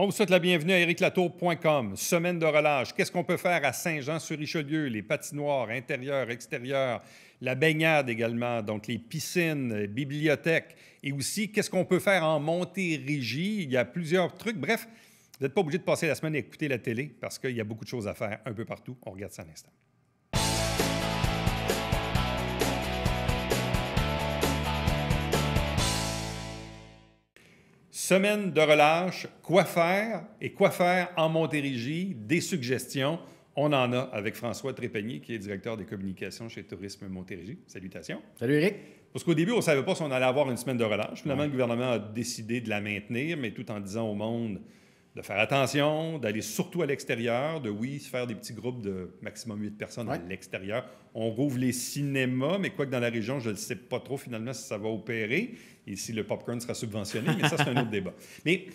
On vous souhaite la bienvenue à ericlatour.com. Semaine de relâche. Qu'est-ce qu'on peut faire à Saint-Jean-sur-Richelieu? Les patinoires intérieures, extérieures, la baignade également, donc les piscines, bibliothèques. Et aussi, qu'est-ce qu'on peut faire en Montérégie? Il y a plusieurs trucs. Bref, vous n'êtes pas obligé de passer la semaine à écouter la télé parce qu'il y a beaucoup de choses à faire un peu partout. On regarde ça un instant. Semaine de relâche, quoi faire et quoi faire en Montérégie, des suggestions. On en a avec François Trépanier, qui est directeur des communications chez Tourisme Montérégie. Salutations. Salut Eric. Parce qu'au début, on ne savait pas si on allait avoir une semaine de relâche. Finalement, le gouvernement a décidé de la maintenir, mais tout en disant au monde de faire attention, d'aller surtout à l'extérieur, de oui, faire des petits groupes de maximum 8 personnes à l'extérieur. On rouvre les cinémas, mais quoique dans la région, je ne sais pas trop finalement si ça va opérer et si le popcorn sera subventionné, mais ça, c'est un autre débat. Mais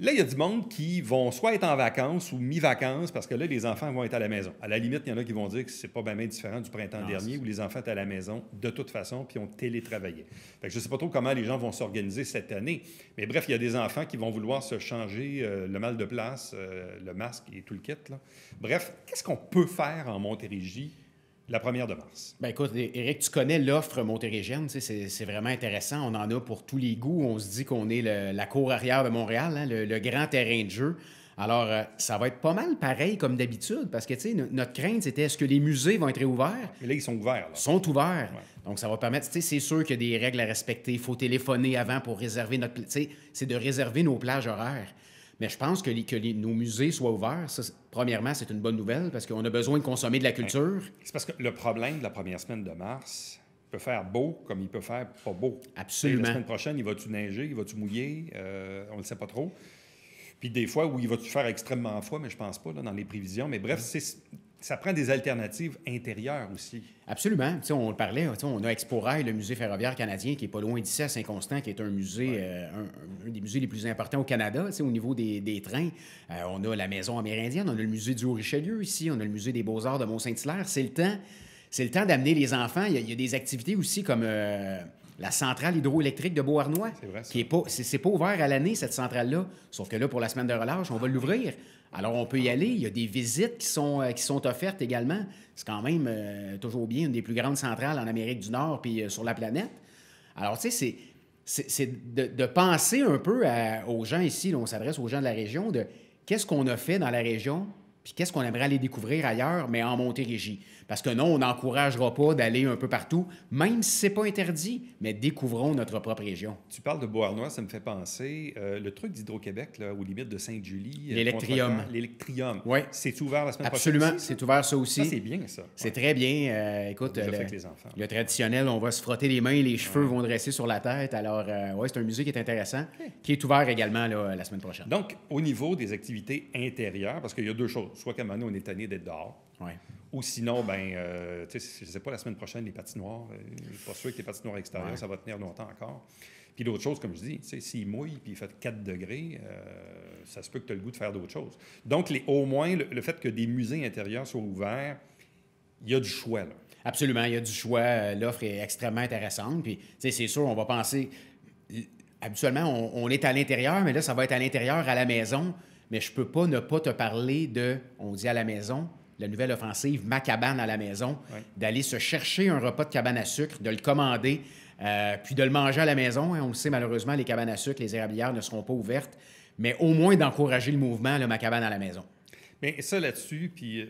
là, il y a du monde qui vont soit être en vacances ou mi-vacances parce que là, les enfants vont être à la maison. À la limite, il y en a qui vont dire que c'est pas bien différent du printemps ah, dernier où les enfants étaient à la maison de toute façon puis ont télétravaillé. je ne sais pas trop comment les gens vont s'organiser cette année. Mais bref, il y a des enfants qui vont vouloir se changer euh, le mal de place, euh, le masque et tout le kit. Là. Bref, qu'est-ce qu'on peut faire en Montérégie la première de mars. Ben écoute, Eric, tu connais l'offre montérégienne, c'est vraiment intéressant. On en a pour tous les goûts. On se dit qu'on est la cour arrière de Montréal, hein, le, grand terrain de jeu. Alors, euh, ça va être pas mal pareil comme d'habitude, parce que, tu sais, notre crainte, c'était est-ce que les musées vont être ouverts? Mais là, ils sont ouverts. sont ouverts. Donc, ça va permettre, c'est sûr qu'il y a des règles à respecter. Il faut téléphoner avant pour réserver notre... Tu c'est de réserver nos plages horaires. Mais je pense que, nos musées soient ouverts, premièrement, c'est une bonne nouvelle parce qu'on a besoin de consommer de la culture. C'est parce que le problème de la première semaine de mars il peut faire beau comme il peut faire pas beau. Absolument. la semaine prochaine, il va-tu neiger, il va-tu mouiller, euh, on ne le sait pas trop. Puis des fois où il va-tu faire extrêmement froid, mais je pense pas dans les prévisions. Mais bref, c'est ça prend des alternatives intérieures aussi. Absolument. on le parlait, on a Exporail, le musée ferroviaire canadien, qui est pas loin d'ici, à Saint-Constant, qui est un musée, euh, un, des musées les plus importants au Canada, au niveau des, trains. Euh, on a la Maison amérindienne, on a le musée du Haut-Richelieu ici, on a le musée des beaux-arts de Mont-Saint-Hilaire. C'est le temps, temps d'amener les enfants. Il y, a des activités aussi comme... Euh, la centrale hydroélectrique de Beauharnois. C'est Qui pas, c'est, pas ouvert à l'année, cette centrale-là. Sauf que là, pour la semaine de relâche, on va l'ouvrir. Alors, on peut y aller. Il y a des visites qui sont, euh, qui sont offertes également. C'est quand même euh, toujours bien une des plus grandes centrales en Amérique du Nord puis euh, sur la planète. Alors, tu sais, c'est, de, penser un peu aux gens ici. on s'adresse aux gens de la région de qu'est-ce qu'on a fait dans la région puis qu'est-ce qu'on aimerait aller découvrir ailleurs, mais en Montérégie. Parce que non, on n'encouragera pas d'aller un peu partout, même si ce n'est pas interdit, mais découvrons notre propre région. Tu parles de Beauharnois, ça me fait penser. Euh, le truc d'Hydro-Québec, là, aux limites de Sainte-Julie. Euh, L'électrium. L'électrium. Oui. C'est ouvert la semaine prochaine. Absolument, c'est ouvert ça aussi. c'est bien, ça. C'est très bien. Euh, écoute, le, traditionnel, on va se frotter les mains, les cheveux vont dresser sur la tête. Alors, oui, c'est un musée qui est intéressant, qui est ouvert également la semaine prochaine. Donc, au niveau des activités intérieures, parce qu'il y a deux choses. Soit qu'à on est tanné d'être dehors. Ouais. Ou sinon, ben, euh, je ne sais pas, la semaine prochaine, les patinoires, je euh, suis pas sûr que les patinoires extérieures, ça va tenir longtemps encore. Puis l'autre chose, comme je dis, s'il mouille puis il fait 4 degrés, euh, ça se peut que tu aies le goût de faire d'autres choses. Donc, les, au moins, le, fait que des musées intérieurs soient ouverts, il y a du choix. Là. Absolument, il y a du choix. Euh, l'offre est extrêmement intéressante. Puis, c'est sûr, on va penser. Habituellement, on, on est à l'intérieur, mais là, ça va être à l'intérieur, à la maison. Mais je ne peux pas ne pas te parler de. On dit à la maison, la nouvelle offensive, ma cabane à la maison, d'aller se chercher un repas de cabane à sucre, de le commander, euh, puis de le manger à la maison. Hein, on sait, malheureusement, les cabanes à sucre, les érablières ne seront pas ouvertes, mais au moins d'encourager le mouvement, le ma cabane à la maison. Mais ça là-dessus, puis euh,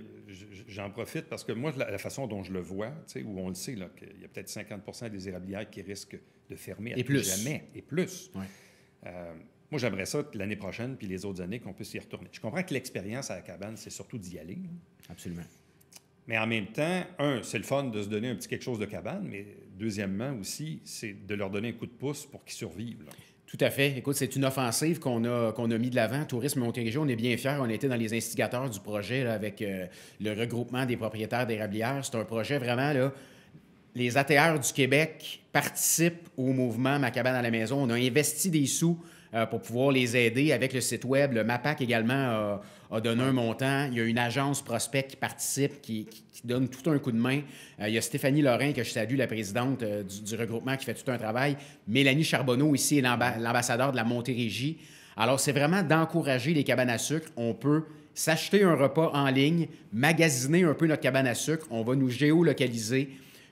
j'en profite parce que moi, la, façon dont je le vois, où on le sait, qu'il y a peut-être 50 des érablières qui risquent de fermer et plus. jamais, et plus. Euh, moi, j'aimerais ça l'année prochaine, puis les autres années, qu'on puisse y retourner. Je comprends que l'expérience à la cabane, c'est surtout d'y aller. Hein. Absolument. Mais en même temps, un, c'est le fun de se donner un petit quelque chose de cabane, mais deuxièmement aussi, c'est de leur donner un coup de pouce pour qu'ils survivent. Tout à fait. Écoute, c'est une offensive qu'on a, qu'on a mis de l'avant. Tourisme Montérégie, on est bien fiers. On était dans les instigateurs du projet avec euh, le regroupement des propriétaires d'érablières. C'est un projet vraiment, là, les ATR du Québec participent au mouvement Ma cabane à la maison. On a investi des sous euh, pour pouvoir les aider avec le site web. Le MAPAC également a, a donné un montant. Il y a une agence prospect qui participe, qui, donne tout un coup de main. Euh, il y a Stéphanie Lorrain, que je salue, la présidente euh, du, regroupement, qui fait tout un travail. Mélanie Charbonneau, ici, est l'ambassadeur de la Montérégie. Alors, c'est vraiment d'encourager les cabanes à sucre. On peut s'acheter un repas en ligne, magasiner un peu notre cabane à sucre. On va nous géolocaliser,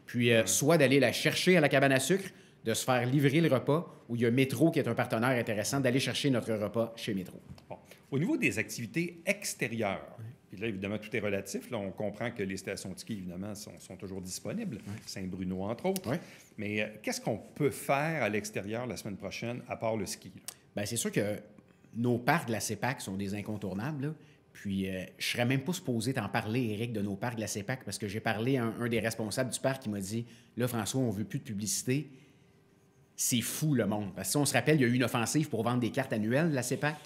puis euh, soit d'aller la chercher à la cabane à sucre, de se faire livrer le repas, ou il y a Métro qui est un partenaire intéressant, d'aller chercher notre repas chez Métro. Au niveau des activités extérieures, puis là, évidemment, tout est relatif. on comprend que les stations de ski, évidemment, sont, toujours disponibles, Saint-Bruno, entre autres. Mais euh, qu'est-ce qu'on peut faire à l'extérieur la semaine prochaine, à part le ski? Bien, c'est sûr que nos parcs de la CEPAC sont des incontournables. Puis, je euh, je serais même pas supposé t'en parler, Eric, de nos parcs de la CEPAC, parce que j'ai parlé à un, des responsables du parc qui m'a dit Là, François, on veut plus de publicité c'est fou le monde. Parce que si on se rappelle, il y a eu une offensive pour vendre des cartes annuelles de la CEPAC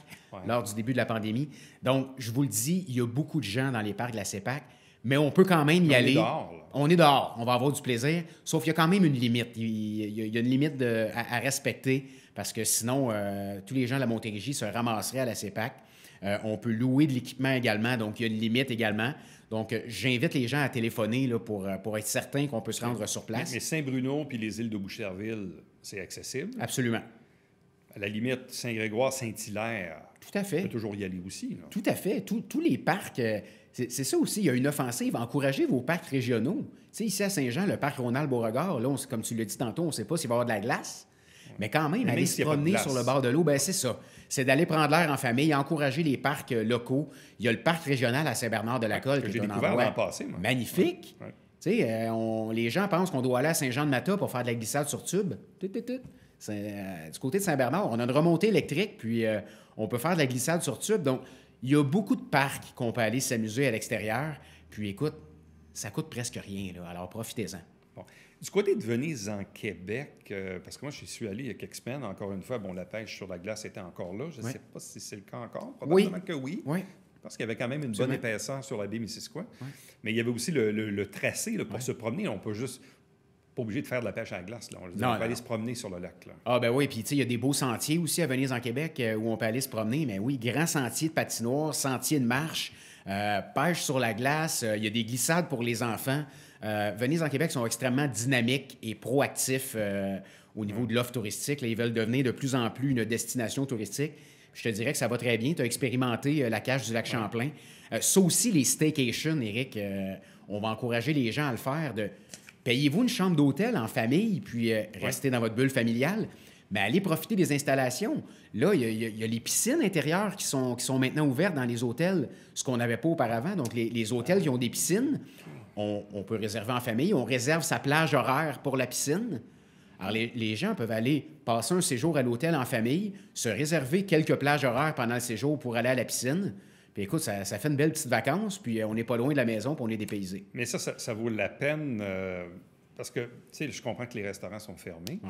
lors du début de la pandémie. Donc, je vous le dis, il y a beaucoup de gens dans les parcs de la CEPAC, mais on peut quand même y on aller. Est dehors, on est dehors, on va avoir du plaisir. Sauf qu'il y a quand même une limite. Il y a, une limite à, respecter parce que sinon, euh, tous les gens de la Montérégie se ramasseraient à la CEPAC. Euh, on peut louer de l'équipement également, donc il y a une limite également. Donc, euh, j'invite les gens à téléphoner pour, pour être certain qu'on peut se rendre sur place. Mais Saint-Bruno puis les îles de Boucherville, c'est accessible. Absolument. À la limite, Saint-Grégoire, Saint-Hilaire. Tout à fait. On peut toujours y aller aussi. Tout à fait. tous les parcs. Euh, c'est ça aussi, il y a une offensive. Encouragez vos parcs régionaux. ici à Saint-Jean, le parc Ronald-Beauregard, là, comme tu l'as dit tantôt, on ne sait pas s'il va y avoir de la glace. Mais quand même, aller se promener sur le bord de l'eau, ben c'est ça. C'est d'aller prendre l'air en famille, encourager les parcs euh, locaux. Il y a le parc régional à Saint-Bernard-de-la-Colle. Que j'ai découvert l'an Magnifique. Tu euh, les gens pensent qu'on doit aller à Saint-Jean-de-Mata pour faire de la glissade sur tube. Euh, du côté de Saint-Bernard, on a une remontée électrique, puis euh, on peut faire de la glissade sur tube. Donc, il y a beaucoup de parcs qu'on peut aller s'amuser à l'extérieur. Puis écoute, ça coûte presque rien, alors profitez-en. Du côté de Venise en Québec, parce que moi, je suis allé il y a quelques semaines, encore une fois, bon, la pêche sur la glace était encore là. Je ne sais pas si c'est le cas encore. Probablement oui. que oui. oui parce qu'il y avait quand même une bonne épaisseur sur la baie Missisquoi. Mais il y avait aussi le, tracé pour se promener. On peut juste pas obligé de faire de la pêche à glace. On, peut aller se promener sur le lac. Ah ben oui, puis tu sais, il y a des beaux sentiers aussi à Venise en Québec euh, où on peut aller se promener. Mais oui, grand sentier de patinoire, sentiers de marche, euh, pêche sur la glace, euh, il y a des glissades pour les enfants. Venise en Québec sont extrêmement dynamiques et proactifs au niveau de l'offre touristique. ils veulent devenir de plus en plus une destination touristique je te dirais que ça va très bien. Tu as expérimenté euh, la cage du lac Champlain. Euh, ça aussi, les staycations, Eric, euh, on va encourager les gens à le faire. De... Payez-vous une chambre d'hôtel en famille, puis restez dans votre bulle familiale. Mais allez profiter des installations. Là, il y, a les piscines intérieures qui sont, qui sont maintenant ouvertes dans les hôtels, ce qu'on n'avait pas auparavant. Donc, les, hôtels qui ont des piscines, on, peut réserver en famille, on réserve sa plage horaire pour la piscine. Alors, les, gens peuvent aller passer un séjour à l'hôtel en famille, se réserver quelques plages horaires pendant le séjour pour aller à la piscine. Puis écoute, ça, fait une belle petite vacance, puis euh, on n'est pas loin de la maison, puis on est dépaysé. Mais ça, ça, vaut la peine, euh, parce que, tu sais, je comprends que les restaurants sont fermés,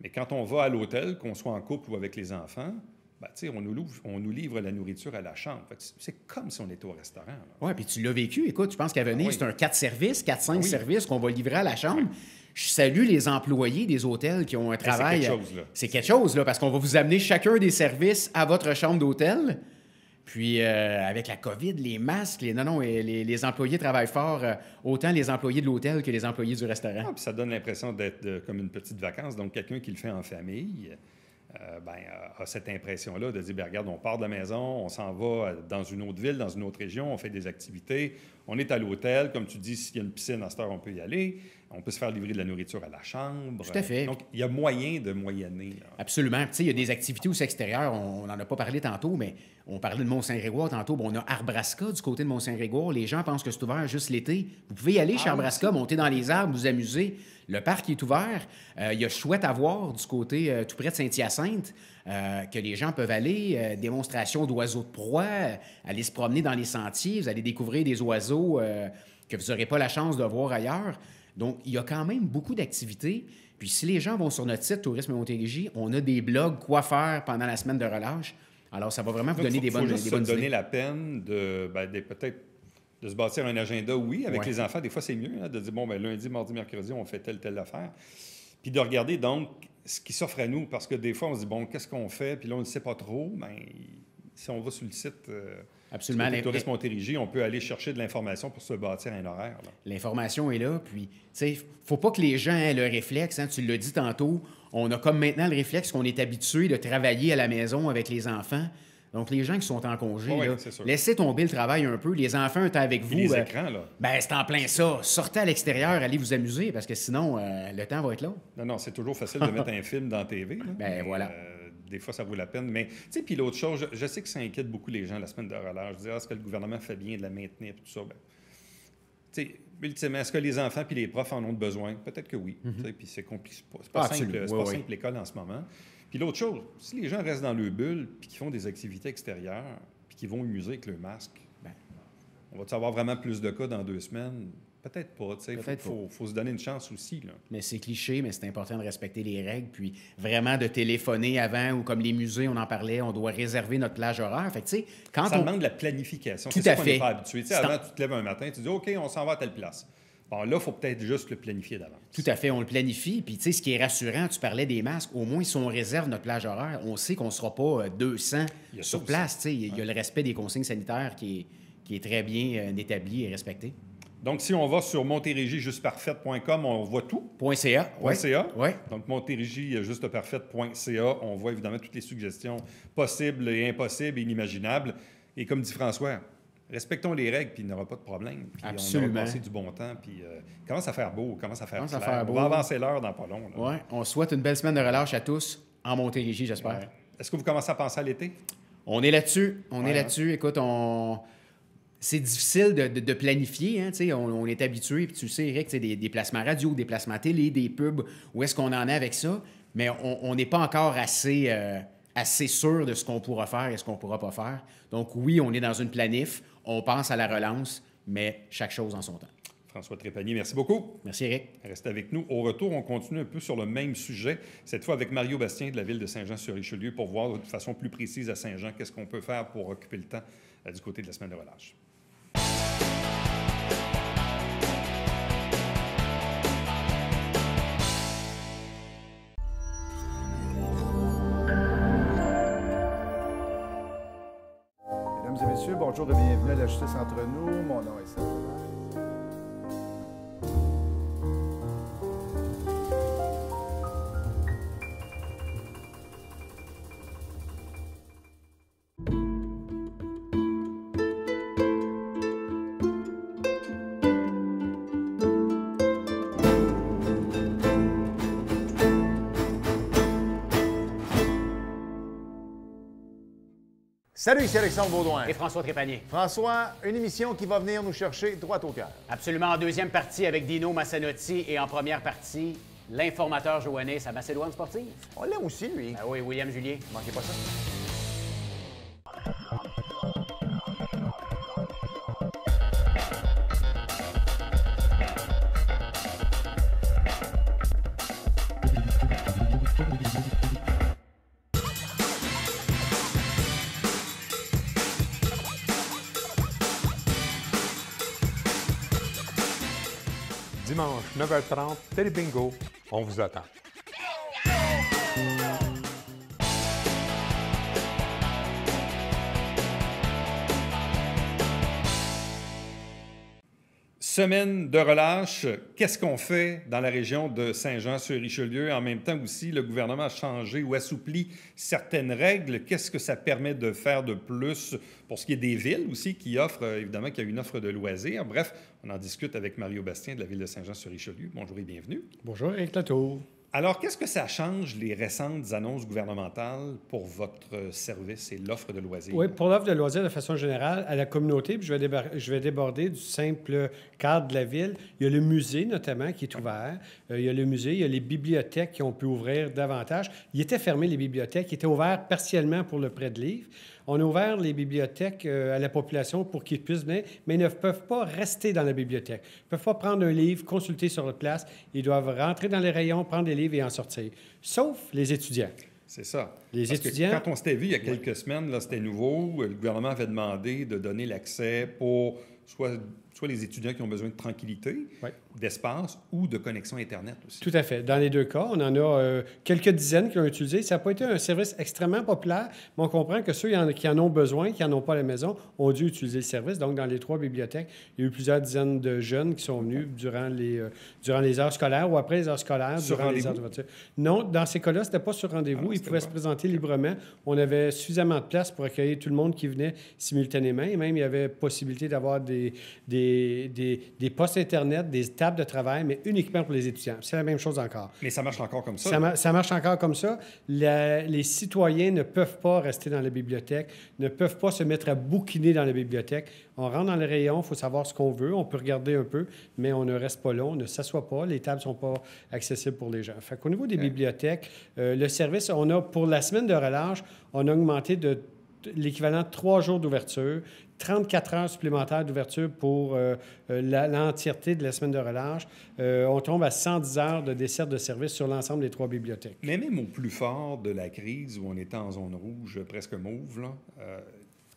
mais quand on va à l'hôtel, qu'on soit en couple ou avec les enfants, ben, on, nous on nous livre la nourriture à la chambre. C'est comme si on était au restaurant. Oui, puis tu l'as vécu. Écoute, tu penses qu'à venir, ah c'est un 4 services, quatre 5 services qu'on va livrer à la chambre. Je salue les employés des hôtels qui ont un ben, travail. C'est quelque euh, chose, là. C'est quelque chose, parce qu'on va vous amener chacun des services à votre chambre d'hôtel. Puis, euh, avec la COVID, les masques, les, non, non, les, employés travaillent fort, euh, autant les employés de l'hôtel que les employés du restaurant. Ah, puis ça donne l'impression d'être comme une petite vacance, donc quelqu'un qui le fait en famille. Euh, ben, euh, a cette impression-là de dire, ben, regarde, on part de la maison, on s'en va euh, dans une autre ville, dans une autre région, on fait des activités, on est à l'hôtel, comme tu dis, s'il y a une piscine à cette heure, on peut y aller. On peut se faire livrer de la nourriture à la chambre. Tout à fait. Donc, il y a moyen de moyenner. Absolument. Tu sais, il y a des activités aussi extérieures. On n'en a pas parlé tantôt, mais on parlait de Mont-Saint-Grégoire tantôt. Bon, on a Arbrasca du côté de Mont-Saint-Grégoire. Les gens pensent que c'est ouvert juste l'été. Vous pouvez y aller chez ah, Arbrasca, monter dans les arbres, vous amuser. Le parc est ouvert. Euh, il y a Chouette à voir du côté euh, tout près de Saint-Hyacinthe, euh, que les gens peuvent aller. démonstration d'oiseaux de proie, aller se promener dans les sentiers, vous allez découvrir des oiseaux que vous n'aurez pas la chance de voir ailleurs. Donc, il y a quand même beaucoup d'activités. Puis si les gens vont sur notre site Tourisme Montérégie, on a des blogs quoi faire pendant la semaine de relâche. Alors, ça va vraiment vous donner des bonnes, faut juste donner la peine de, ben, peut-être de se bâtir un agenda, oui, avec les enfants. Des fois, c'est mieux hein, de dire, bon, ben, lundi, mardi, mercredi, on fait telle, telle affaire. Puis de regarder, donc, ce qui s'offre à nous, parce que des fois, on se dit, bon, qu'est-ce qu'on fait? Puis là, on ne sait pas trop. mais ben, si on va sur le site... Euh, Absolument. Les touristes on peut aller chercher de l'information pour se bâtir un horaire. L'information est là, puis, tu sais, faut pas que les gens aient le réflexe, hein, tu l'as dit tantôt, on a comme maintenant le réflexe qu'on est habitué de travailler à la maison avec les enfants. Donc, les gens qui sont en congé, laissez tomber le travail un peu. Les enfants étaient avec vous. les euh, écrans, là. Ben, c'est en plein ça. Sortez à l'extérieur, allez vous amuser, parce que sinon, euh, le temps va être long. Non, non, c'est toujours facile de mettre un film dans la TV. Ben, voilà. Euh, des fois, ça vaut la peine. Mais, tu sais, puis l'autre chose, je, sais que ça inquiète beaucoup les gens la semaine de relâche. Je disais, ah, est-ce que le gouvernement fait bien de la maintenir, tout ça. Ben, tu sais, ultimement, est-ce que les enfants puis les profs en ont besoin? Peut-être que oui. Mhm. Tu sais, Puis c'est compliqué. pas, ah, simple, pas simple l'école en ce moment. Puis l'autre chose, si les gens restent dans le bulle puis qu'ils font des activités extérieures puis qu'ils vont au musée avec le masque, ben, on va savoir vraiment plus de cas dans deux semaines? Peut-être pas. Il faut, faut, se donner une chance aussi. Là. Mais c'est cliché, mais c'est important de respecter les règles. Puis vraiment de téléphoner avant, ou comme les musées, on en parlait, on doit réserver notre plage horaire. Fait quand ça on... demande de la planification. Tout à fait. pas habitué. Avant, tu te lèves un matin, tu dis OK, on s'en va à telle place. Bon, là, il faut peut-être juste le planifier d'avance. Tout à fait, on le planifie. Puis, tu sais, ce qui est rassurant, tu parlais des masques, au moins, si on réserve notre plage horaire, on sait qu'on ne sera pas 200 euh, sur place. Tu sais, il y a, le respect des consignes sanitaires qui qui est très bien euh, établi et respecté. Donc, si on va sur montérégiejusteparfaite.com, on voit tout. .ca. Point .ca. Ouais. Donc, montérégiejusteparfaite.ca, on voit évidemment toutes les suggestions possibles et impossibles et inimaginables. Et comme dit François, respectons les règles, puis il n'y aura pas de problème. Absolument. On va passer du bon temps, puis euh, commence à faire beau, commence à faire, commence à faire beau. On va avancer l'heure dans pas long. Oui, on souhaite une belle semaine de relâche à tous en Montérégie, j'espère. Est-ce que vous commencez à penser à l'été? On est là-dessus. On est là-dessus. Écoute, on c'est difficile de, planifier. Hein, on, on, est habitué, tu sais, Eric, des, des placements radio, des placements télé, des pubs, où est-ce qu'on en est avec ça? Mais on n'est pas encore assez, euh, assez sûr de ce qu'on pourra faire et ce qu'on pourra pas faire. Donc oui, on est dans une planif, on pense à la relance, mais chaque chose en son temps. François Trépanier, merci beaucoup. Merci, Eric. Restez avec nous. Au retour, on continue un peu sur le même sujet, cette fois avec Mario Bastien de la ville de Saint-Jean-sur-Richelieu, pour voir de façon plus précise à Saint-Jean qu'est-ce qu'on peut faire pour occuper le temps euh, du côté de la semaine de relâche. Bonjour et bienvenue à la justice entre nous. Mon nom est Samuel. Salut, c'est Alexandre Baudouin. Et François Trépanier. François, une émission qui va venir nous chercher droit au cœur. Absolument. En deuxième partie avec Dino Massanotti et en première partie, l'informateur Joannès à Macédoine sportive. On l'a aussi, lui. Ah oui, William Julien. Manquez pas ça. 9h30, Télé Bingo. On vous attend. Semaine de relâche, qu'est-ce qu'on fait dans la région de Saint-Jean-sur-Richelieu? En même temps aussi, le gouvernement a changé ou assoupli certaines règles. Qu'est-ce que ça permet de faire de plus pour ce qui est des villes aussi qui offrent, euh, évidemment, qu'il y a une offre de loisirs? Bref, on en discute avec Mario Bastien de la ville de Saint-Jean-sur-Richelieu. Bonjour et bienvenue. Bonjour et Latour. Alors, qu'est-ce que ça change, les récentes annonces gouvernementales, pour votre service et l'offre de loisirs? Oui, pour l'offre de loisirs, de façon générale, à la communauté, puis je, vais je vais déborder du simple cadre de la ville. Il y a le musée, notamment, qui est ouvert. Euh, il y a le musée, il y a les bibliothèques qui ont pu ouvrir davantage. Il était fermé, les bibliothèques. Il était ouvert partiellement pour le prêt de livres. On a ouvert les bibliothèques euh, à la population pour qu'ils puissent venir, mais ils ne peuvent pas rester dans la bibliothèque. Ils ne peuvent pas prendre un livre, consulter sur la place. Ils doivent rentrer dans les rayons, prendre des livres et en sortir. Sauf les étudiants. C'est ça. Les étudiants. quand on s'était vu il y a quelques semaines, là, c'était nouveau. Le gouvernement avait demandé de donner l'accès pour soit soit les étudiants qui ont besoin de tranquillité, d'espace ou de connexion Internet aussi. Tout à fait. Dans les deux cas, on en a euh, quelques dizaines qui ont utilisé. Ça n'a pas été un service extrêmement populaire, mais on comprend que ceux qui en ont besoin, qui n'en ont pas à la maison, ont dû utiliser le service. Donc, dans les trois bibliothèques, il y a eu plusieurs dizaines de jeunes qui sont venus durant les, euh, durant les heures scolaires ou après les heures scolaires, durant les heures de voiture. Non, dans ces cas-là, ce n'était pas sur rendez-vous. Ah, Ils pouvaient se présenter librement. On avait suffisamment de place pour accueillir tout le monde qui venait simultanément. Et même, il y avait possibilité d'avoir des des, postes Internet, des tables de travail, mais uniquement pour les étudiants. C'est la même chose encore. Mais ça marche encore comme ça. Ça, marche encore comme ça. les citoyens ne peuvent pas rester dans la bibliothèque, ne peuvent pas se mettre à bouquiner dans la bibliothèque. On rentre dans le rayon, il faut savoir ce qu'on veut, on peut regarder un peu, mais on ne reste pas long, on ne s'assoit pas, les tables ne sont pas accessibles pour les gens. Fait qu'au niveau des bibliothèques, euh, le service, on a pour la semaine de relâche, on a augmenté de l'équivalent de trois jours d'ouverture, 34 heures supplémentaires d'ouverture pour euh, euh, l'entièreté de la semaine de relâche. Euh, on tombe à 110 heures de dessert de service sur l'ensemble des trois bibliothèques. Mais même au plus fort de la crise, où on était en zone rouge presque mauve, là,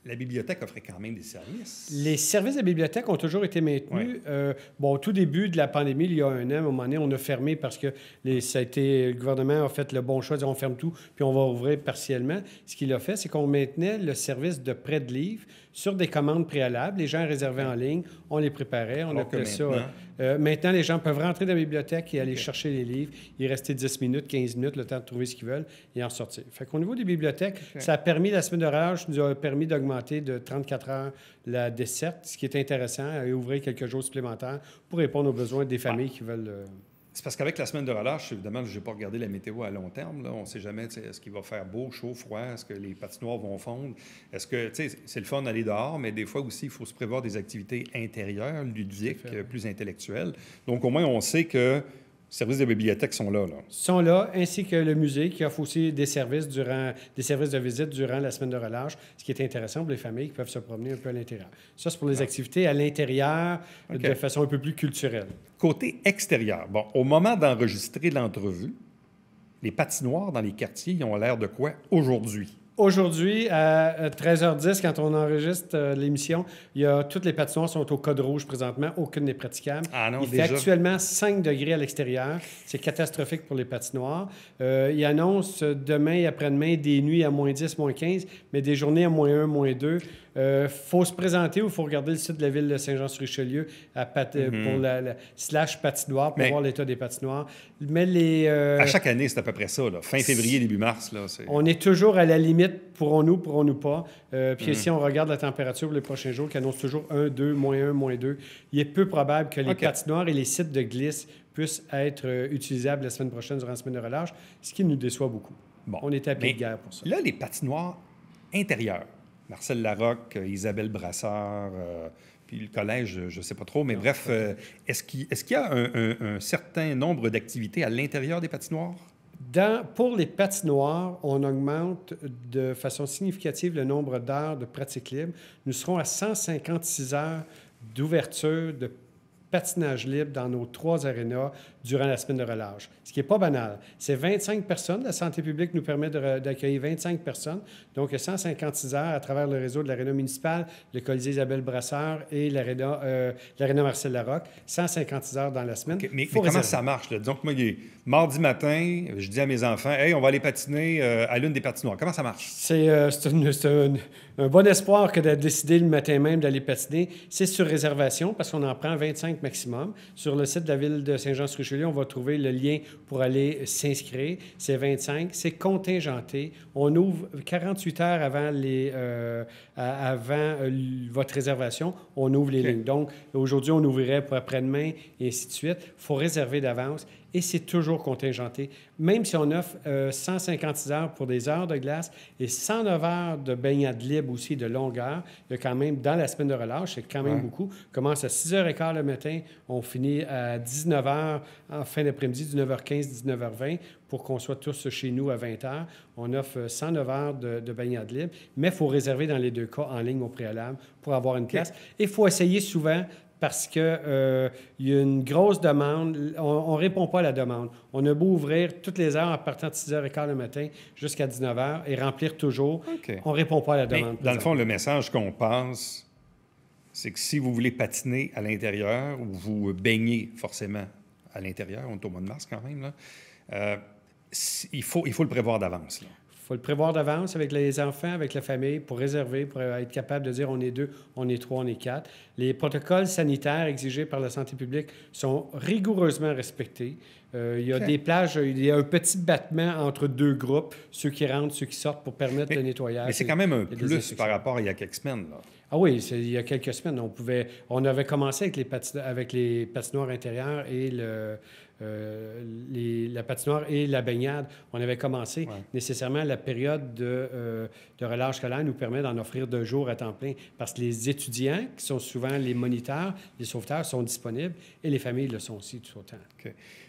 la bibliothèque offrait quand même des services. Les services de bibliothèque ont toujours été maintenus. Euh, bon, au tout début de la pandémie, il y a un an, à un moment donné, on a fermé parce que ça a été, le gouvernement a fait le bon choix, on ferme tout, puis on va ouvrir partiellement. Ce qu'il a fait, c'est qu'on maintenait le service de prêt de livres sur des commandes préalables. Les gens réservaient en ligne, on les préparait, on appelait maintenant... ça. Euh, euh, maintenant, les gens peuvent rentrer dans la bibliothèque et aller chercher les livres. Il restait 10 minutes, 15 minutes, le temps de trouver ce qu'ils veulent et en sortir. Fait qu'au niveau des bibliothèques, ça a permis, la semaine de nous a permis d'augmenter de 34 heures la desserte, ce qui est intéressant, et ouvrir quelques jours supplémentaires pour répondre aux besoins des familles qui veulent. Euh, c'est parce qu'avec la semaine de relâche, évidemment, je n'ai pas regardé la météo à long terme. On ne sait jamais est-ce qu'il va faire beau, chaud, froid, est-ce que les patinoires vont fondre. Est-ce que c'est le fun d'aller dehors, mais des fois aussi, il faut se prévoir des activités intérieures, ludiques, plus intellectuelles. Donc au moins, on sait que services de bibliothèque sont là, là, Sont là, ainsi que le musée qui offre aussi des services, durant, des services de visite durant la semaine de relâche, ce qui est intéressant pour les familles qui peuvent se promener un peu à l'intérieur. Ça, c'est pour les ah. activités à l'intérieur de façon un peu plus culturelle. Côté extérieur, bon, au moment d'enregistrer l'entrevue, les patinoires dans les quartiers ils ont l'air de quoi aujourd'hui? Aujourd'hui, à 13h10, quand on enregistre euh, l'émission, il y a, toutes les patinoires sont au code rouge présentement. Aucune n'est praticable. Ah il fait actuellement 5 degrés à l'extérieur. C'est catastrophique pour les patinoires. Euh, il annonce demain et après-demain des nuits à moins 10, moins 15, mais des journées à moins 1, moins 2. Il euh, faut se présenter ou il faut regarder le site de la ville de Saint-Jean-sur-Richelieu euh, pour mhm. la, slash patinoire pour voir l'état des patinoires. Mais les, À chaque année, c'est à peu près ça. Fin février, début mars. Là, On est toujours à la limite pourrons-nous, pourrons-nous pas. Euh, puis mm. si on regarde la température pour les prochains jours, qui annonce toujours 1, 2, moins 1, moins 2, il est peu probable que les patinoires et les sites de glisse puissent être euh, utilisables la semaine prochaine durant la semaine de relâche, ce qui nous déçoit beaucoup. Bon. On est à pied de guerre pour ça. Là, les patinoires intérieures, Marcel Larocque, euh, Isabelle Brassard, puis le collège, je ne sais pas trop, mais bref, est-ce qu'il y a un, un certain nombre d'activités à l'intérieur des patinoires? pour les patinoires, on augmente de façon significative le nombre d'heures de pratique libre. Nous serons à 156 heures d'ouverture de patinage libre dans nos trois arénas durant la semaine de relâche, ce qui n'est pas banal. C'est 25 personnes. La santé publique nous permet d'accueillir 25 personnes, donc 156 heures à travers le réseau de l'aréna municipale, le Colisée Isabelle Brasseur et l'aréna euh, Marcel Larocque. 156 heures dans la semaine. mais, comment ça marche? Donc, moi, mardi matin, je dis à mes enfants, « Hey, on va aller patiner euh, à l'une des patinoires. » Comment ça marche? C'est euh, un, bon espoir que d'être décidé le matin même d'aller patiner. C'est sur réservation parce qu'on en prend 25 maximum. Sur le site de la ville de Saint-Jean-sur-Richelieu, on va trouver le lien pour aller s'inscrire. C'est 25. C'est contingenté. On ouvre 48 heures avant, les, euh, avant euh, votre réservation. On ouvre les lignes. Donc, aujourd'hui, on ouvrirait pour après-demain et ainsi de suite. Il faut réserver d'avance et c'est toujours contingenté. Même si on offre 150 euh, 156 heures pour des heures de glace et 109 heures de baignade libre aussi de longueur, il y a quand même, dans la semaine de relâche, c'est quand même beaucoup. On commence à 6h15 le matin, on finit à 19h en fin d'après-midi, 19h15, 19h20 pour qu'on soit tous chez nous à 20 h On offre 109 euh, heures de, de baignade libre, mais il faut réserver dans les deux cas en ligne au préalable pour avoir une place. Et il faut essayer souvent parce qu'il euh, y a une grosse demande. On ne répond pas à la demande. On a beau ouvrir toutes les heures en partant de 6h15 le matin jusqu'à 19h et remplir toujours. On ne répond pas à la demande. dans le fond, le message qu'on passe, c'est que si vous voulez patiner à l'intérieur ou vous baignez forcément à l'intérieur, on est au mois de mars quand même, euh, il, faut, il faut le prévoir d'avance faut le prévoir d'avance avec les enfants, avec la famille, pour réserver, pour être capable de dire on est deux, on est trois, on est quatre. Les protocoles sanitaires exigés par la santé publique sont rigoureusement respectés. Euh, il y a des plages, il y a un petit battement entre deux groupes, ceux qui rentrent, ceux qui sortent, pour permettre le nettoyage. Mais c'est quand même un plus par rapport à il y a quelques semaines. Là. Ah oui, il y a quelques semaines, on pouvait, on avait commencé avec les, avec les patinoires intérieures et le, euh, la patinoire et la baignade. On avait commencé. Nécessairement, la période euh, de, relâche scolaire nous permet d'en offrir deux jours à temps plein parce que les étudiants, qui sont souvent les moniteurs, les sauveteurs, sont disponibles et les familles le sont aussi tout autant.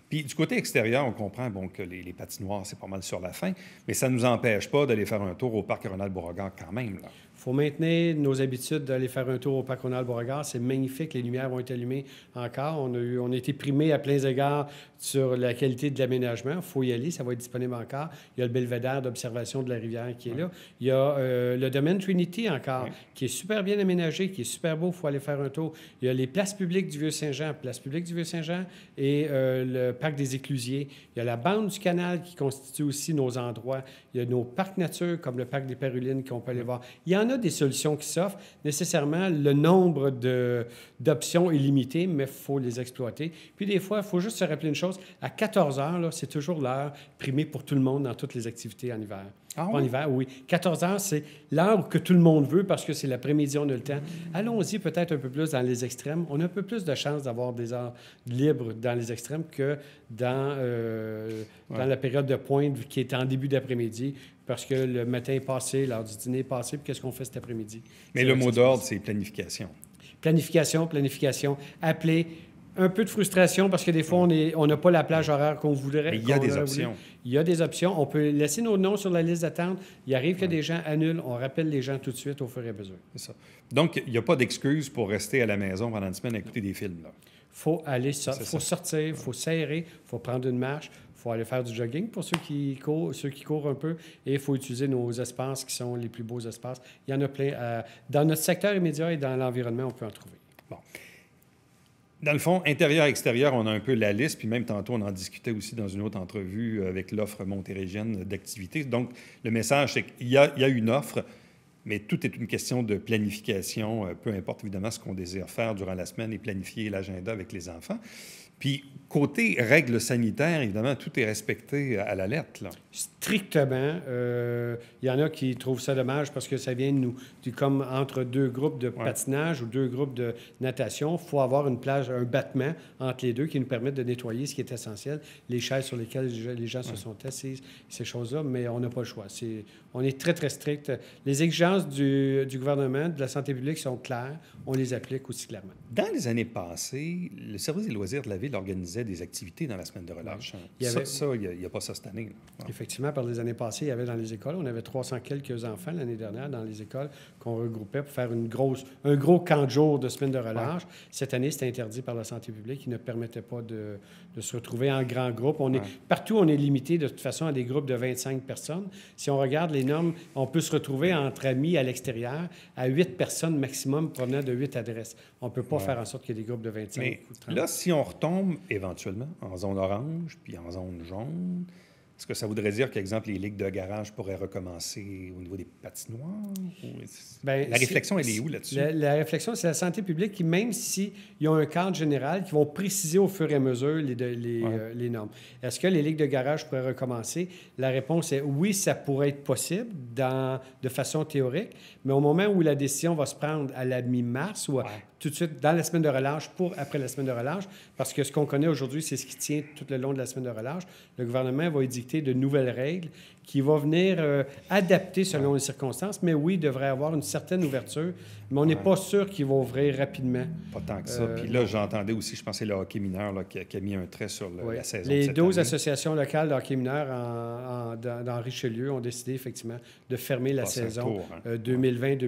Puis du côté extérieur, on comprend bon, que les, les patinoires, c'est pas mal sur la fin, mais ça ne nous empêche pas d'aller faire un tour au parc Ronald Beauregard quand même. Là. Il faut maintenir nos habitudes d'aller faire un tour au parc Ronald Beauregard. C'est magnifique. Les lumières vont être allumées encore. On a, eu, on a été primé à plein égard sur la qualité de l'aménagement. Il faut y aller. Ça va être disponible encore. Il y a le belvédère d'observation de la rivière qui est là. Il y a euh, le domaine Trinity encore, qui est super bien aménagé, qui est super beau. Il faut aller faire un tour. Il y a les places publiques du Vieux-Saint-Jean, place publique du Vieux-Saint-Jean et euh, le parc des Éclusiers. Il y a la bande du canal qui constitue aussi nos endroits. Il y a nos parcs nature, comme le parc des Pérulines, qu'on peut aller voir. Il y des solutions qui s'offrent. Nécessairement, le nombre d'options est limité, mais il faut les exploiter. Puis des fois, il faut juste se rappeler une chose. À 14 heures, c'est toujours l'heure primée pour tout le monde dans toutes les activités en hiver oui? Ah en oui. 14 heures, c'est l'heure que tout le monde veut parce que c'est l'après-midi, on a le temps. Mm. Allons-y peut-être un peu plus dans les extrêmes. On a un peu plus de chances d'avoir des heures libres dans les extrêmes que dans, euh, dans la période de pointe qui est en début d'après-midi parce que le matin est passé, l'heure du dîner est passée, qu'est-ce qu'on fait cet après-midi? Mais le mot d'ordre, c'est planification. Planification, planification. Appeler un peu de frustration parce que des fois, on n'a pas la plage horaire qu'on voudrait. il y a des options. Il y a des options. On peut laisser nos noms sur la liste d'attente. Il arrive que des gens annulent. On rappelle les gens tout de suite au fur et à mesure. C'est ça. Donc, il n'y a pas d'excuse pour rester à la maison pendant une semaine à écouter des films. Il faut aller faut sortir, il faut s'aérer, il faut prendre une marche, il faut aller faire du jogging pour ceux qui courent, ceux qui courent un peu et il faut utiliser nos espaces qui sont les plus beaux espaces. Il y en a plein. Euh, dans notre secteur immédiat et dans l'environnement, on peut en trouver dans le fond, intérieur-extérieur, on a un peu la liste, puis même tantôt, on en discutait aussi dans une autre entrevue avec l'offre montérégienne d'activités. Donc, le message, c'est qu'il y, y, a une offre, mais tout est une question de planification, euh, peu importe évidemment ce qu'on désire faire durant la semaine et planifier l'agenda avec les enfants. Puis, côté règles sanitaires, évidemment, tout est respecté euh, à la lettre. Strictement. Euh, il y en a qui trouvent ça dommage parce que ça vient de nous. comme entre deux groupes de patinage ou deux groupes de natation, il faut avoir une plage, un battement entre les deux qui nous permette de nettoyer ce qui est essentiel, les chaises sur lesquelles les gens se sont assis, ces choses-là, mais on n'a pas le choix. on est très, très strict. Les exigences du, du gouvernement, de la santé publique sont claires. On les applique aussi clairement. Dans les années passées, le service des loisirs de la ville organisait des activités dans la semaine de relâche. Il Ça, il n'y a, pas ça cette année. Effectivement, par les années passées, il y avait dans les écoles, on avait 300 quelques enfants l'année dernière dans les écoles qu'on regroupait pour faire une grosse, un gros camp de jour de semaine de relâche. Cette année, c'était interdit par la santé publique. Ils ne permettait pas de, se retrouver en grand groupe. On est, Partout, on est limité de toute façon à des groupes de 25 personnes. Si on regarde les normes, on peut se retrouver entre amis à l'extérieur à 8 personnes maximum provenant de 8 adresses. On ne peut pas faire en sorte qu'il y ait des groupes de 25 Mais Là, si on retombe éventuellement en zone orange, puis en zone jaune, est-ce que ça voudrait dire qu'exemple les ligues de garage pourraient recommencer au niveau des patinoires? Ben, la réflexion, elle est où là-dessus? La, réflexion, c'est la santé publique qui, même il y a un cadre général, qui vont préciser au fur et à mesure les, les, euh, les normes. Est-ce que les ligues de garage pourraient recommencer? La réponse est oui, ça pourrait être possible dans, de façon théorique, mais au moment où la décision va se prendre à la mi-mars ou tout de suite dans la semaine de relâche pour après la semaine de relâche, parce que ce qu'on connaît aujourd'hui, c'est ce qui tient tout le long de la semaine de relâche, le gouvernement va édicter de nouvelles règles qui vont venir euh, adapter selon les circonstances. Mais oui, il devrait avoir une certaine ouverture, mais on n'est pas sûr qu'il va ouvrir rapidement. Pas tant que ça. Euh, Puis là, j'entendais aussi, je pensais le hockey mineur qui, a, mis un trait sur la saison. Les deux 12 associations locales de hockey mineur dans, Richelieu ont décidé effectivement de fermer la saison 2020-2021,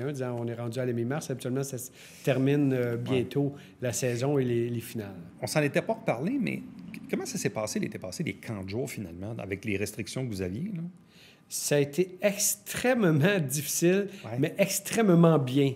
hein. euh, disant on est rendu à la mi-mars. Habituellement, ça termine bientôt la saison et les, les finales. On s'en était pas reparlé, mais Comment ça s'est passé Il était passé, des camps de jour, finalement, avec les restrictions que vous aviez? Ça a été extrêmement difficile, mais extrêmement bien.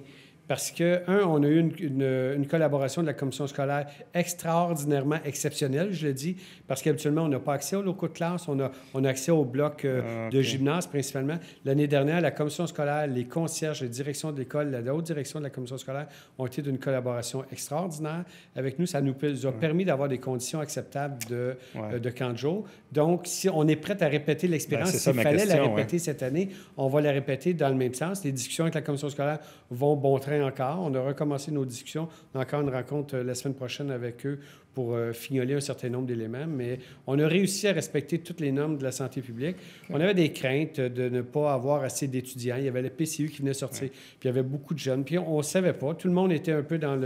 Parce que, un, on a eu une, collaboration de la commission scolaire extraordinairement exceptionnelle, je le dis, parce qu'habituellement, on n'a pas accès aux locaux de classe, on a, on a accès aux blocs euh, ah, de gymnase principalement. L'année dernière, la commission scolaire, les concierges, les directions de l'école, la, haute direction de la commission scolaire ont été d'une collaboration extraordinaire avec nous. Ça nous a permis d'avoir des conditions acceptables de, euh, de camp de jour. Donc, si on est prêt à répéter l'expérience, ben, s'il fallait la répéter cette année, on va la répéter dans le même sens. Les discussions avec la commission scolaire vont bon train encore. On a recommencé nos discussions. On a encore une rencontre euh, la semaine prochaine avec eux pour euh, fignoler un certain nombre d'éléments, mais on a réussi à respecter toutes les normes de la santé publique. On avait des craintes de ne pas avoir assez d'étudiants. Il y avait le PCU qui venait sortir, puis il y avait beaucoup de jeunes. Puis on ne savait pas. Tout le monde était un peu dans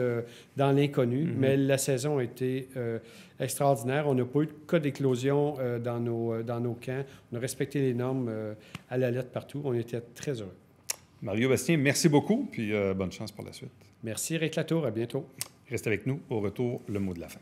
dans l'inconnu, mhm. mais la saison a été euh, extraordinaire. On n'a pas eu de cas d'éclosion dans, nos, dans nos camps. On a respecté les normes à la lettre partout. On était très heureux. Mario Bastien, merci beaucoup, puis euh, bonne chance pour la suite. Merci, Eric Latour. À bientôt. Reste avec nous. Au retour, le mot de la fin.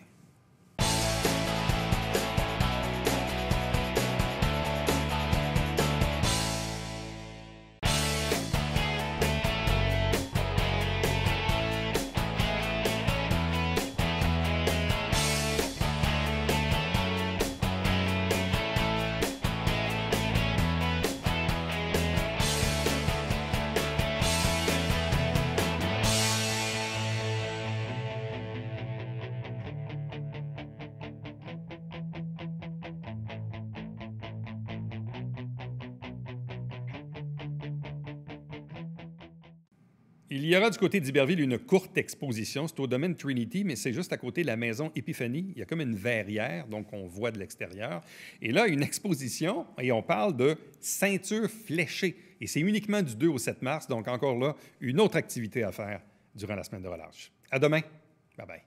du côté d'Iberville une courte exposition. C'est au domaine Trinity, mais c'est juste à côté de la maison Épiphanie. Il y a comme une verrière, donc on voit de l'extérieur. Et là, une exposition, et on parle de ceinture fléchée. Et c'est uniquement du 2 au 7 mars, donc encore là, une autre activité à faire durant la semaine de relâche. À demain. Bye bye.